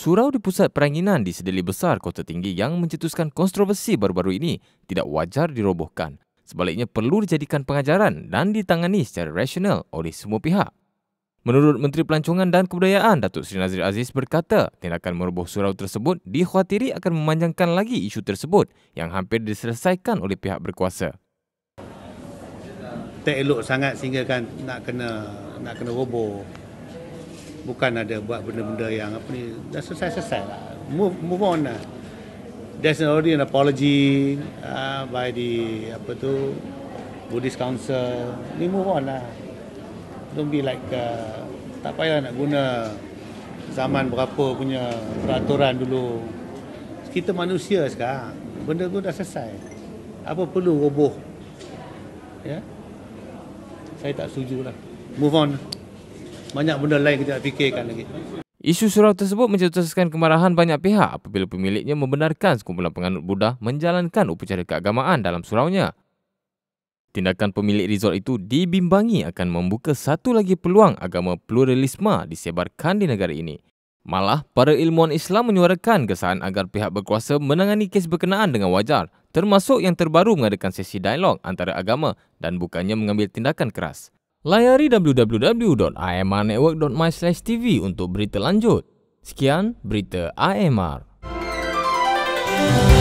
Surau di pusat peranginan di sedili besar kota tinggi yang mencetuskan kontroversi baru-baru ini tidak wajar dirobohkan. Sebaliknya perlu dijadikan pengajaran dan ditangani secara rasional oleh semua pihak. Menurut Menteri Pelancongan dan Kebudayaan, Datuk Sri Nazir Aziz berkata tindakan meroboh surau tersebut dikhawatiri akan memanjangkan lagi isu tersebut yang hampir diselesaikan oleh pihak berkuasa. Tak elok sangat sehingga kan nak kena nak kena roboh bukan ada buat benda-benda yang apa ni dah selesai-selesai lah move, move on lah there's already an apology uh, by the apa tu Buddhist Council ni move on lah don't be like uh, tak payah nak guna zaman berapa punya peraturan dulu kita manusia sekarang benda tu dah selesai apa perlu roboh ya yeah? saya tak setuju lah move on banyak benda lain kita nak fikirkan lagi. Isu surau tersebut mencetuskan kemarahan banyak pihak apabila pemiliknya membenarkan sekumpulan penganut Buddha menjalankan upacara keagamaan dalam suraunya. Tindakan pemilik resort itu dibimbangi akan membuka satu lagi peluang agama pluralisme disebarkan di negara ini. Malah, para ilmuwan Islam menyuarakan kesan agar pihak berkuasa menangani kes berkenaan dengan wajar, termasuk yang terbaru mengadakan sesi dialog antara agama dan bukannya mengambil tindakan keras. Layari www.amrnetwork.my/tv untuk berita lanjut. Sekian berita AMR. Thank you